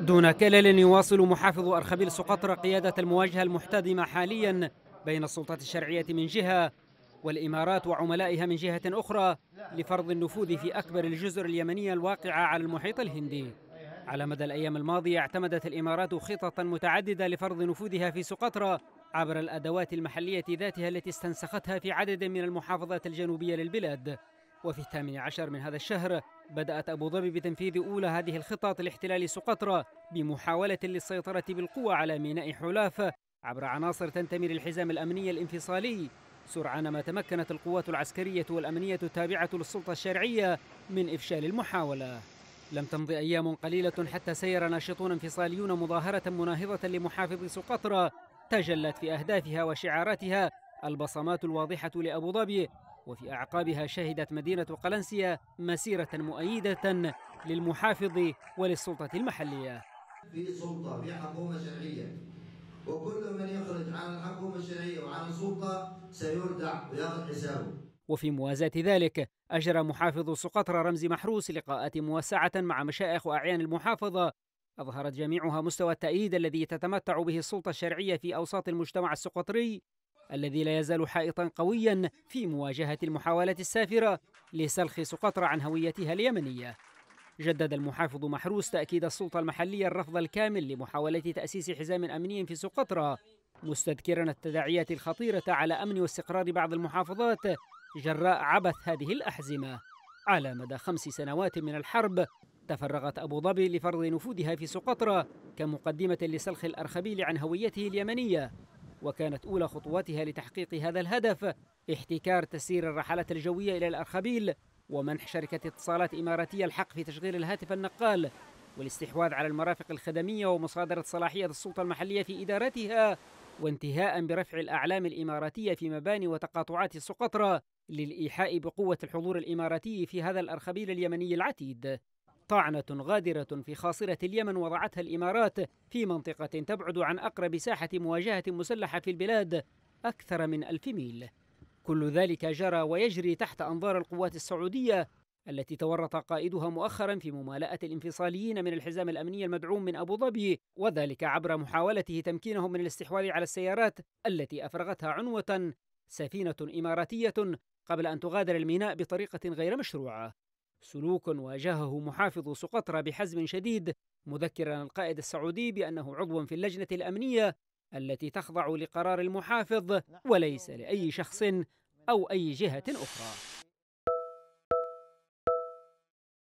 دون كلل يواصل محافظ أرخبيل سقطرى قيادة المواجهة المحتدمة حاليا بين السلطات الشرعية من جهة والإمارات وعملائها من جهة أخرى لفرض النفوذ في أكبر الجزر اليمنية الواقعة على المحيط الهندي على مدى الأيام الماضية اعتمدت الإمارات خططا متعددة لفرض نفوذها في سقطرى عبر الأدوات المحلية ذاتها التي استنسختها في عدد من المحافظات الجنوبية للبلاد وفي الثامن عشر من هذا الشهر بدأت أبو ظبي بتنفيذ أولى هذه الخطط لاحتلال سقطرى بمحاولة للسيطرة بالقوة على ميناء حلافة عبر عناصر تنتمي للحزام الأمني الانفصالي سرعان ما تمكنت القوات العسكرية والأمنية التابعة للسلطة الشرعية من إفشال المحاولة لم تمض أيام قليلة حتى سير ناشطون انفصاليون مظاهرة مناهضة لمحافظ سقطرى تجلت في أهدافها وشعاراتها البصمات الواضحة لأبو ظبي وفي أعقابها شهدت مدينة قلنسية مسيرة مؤيدة للمحافظ وللسلطة المحلية في سلطة في حكومة شرعية وكل من يخرج عن الحكومة الشرعية وعن السلطة سيردع وياخذ حسابه وفي موازاة ذلك أجرى محافظ سقطرى رمزي محروس لقاءات موسعة مع مشائخ وأعيان المحافظة أظهرت جميعها مستوى التأييد الذي تتمتع به السلطة الشرعية في أوساط المجتمع السقطري الذي لا يزال حائطا قويا في مواجهة المحاولات السافرة لسلخ سقطرى عن هويتها اليمنية جدد المحافظ محروس تأكيد السلطة المحلية الرفض الكامل لمحاولة تأسيس حزام أمني في سقطرى مستذكرا التداعيات الخطيرة على أمن واستقرار بعض المحافظات جراء عبث هذه الأحزمة على مدى خمس سنوات من الحرب تفرغت أبو ظبي لفرض نفوذها في سقطرى كمقدمة لسلخ الأرخبيل عن هويته اليمنية وكانت أولى خطواتها لتحقيق هذا الهدف احتكار تسيير الرحلات الجوية إلى الأرخبيل ومنح شركة اتصالات إماراتية الحق في تشغيل الهاتف النقال والاستحواذ على المرافق الخدمية ومصادرة صلاحية السلطة المحلية في إدارتها وانتهاء برفع الأعلام الإماراتية في مباني وتقاطعات سقطرى للإيحاء بقوة الحضور الإماراتي في هذا الأرخبيل اليمني العتيد طعنة غادرة في خاصرة اليمن وضعتها الإمارات في منطقة تبعد عن أقرب ساحة مواجهة مسلحة في البلاد أكثر من ألف ميل كل ذلك جرى ويجري تحت أنظار القوات السعودية التي تورط قائدها مؤخرا في ممالأة الانفصاليين من الحزام الأمني المدعوم من أبو ظبي وذلك عبر محاولته تمكينهم من الاستحواذ على السيارات التي أفرغتها عنوة سفينة إماراتية قبل أن تغادر الميناء بطريقة غير مشروعة سلوك واجهه محافظ سقطرى بحزم شديد مذكرا القائد السعودي بأنه عضو في اللجنة الأمنية التي تخضع لقرار المحافظ وليس لأي شخص أو أي جهة أخرى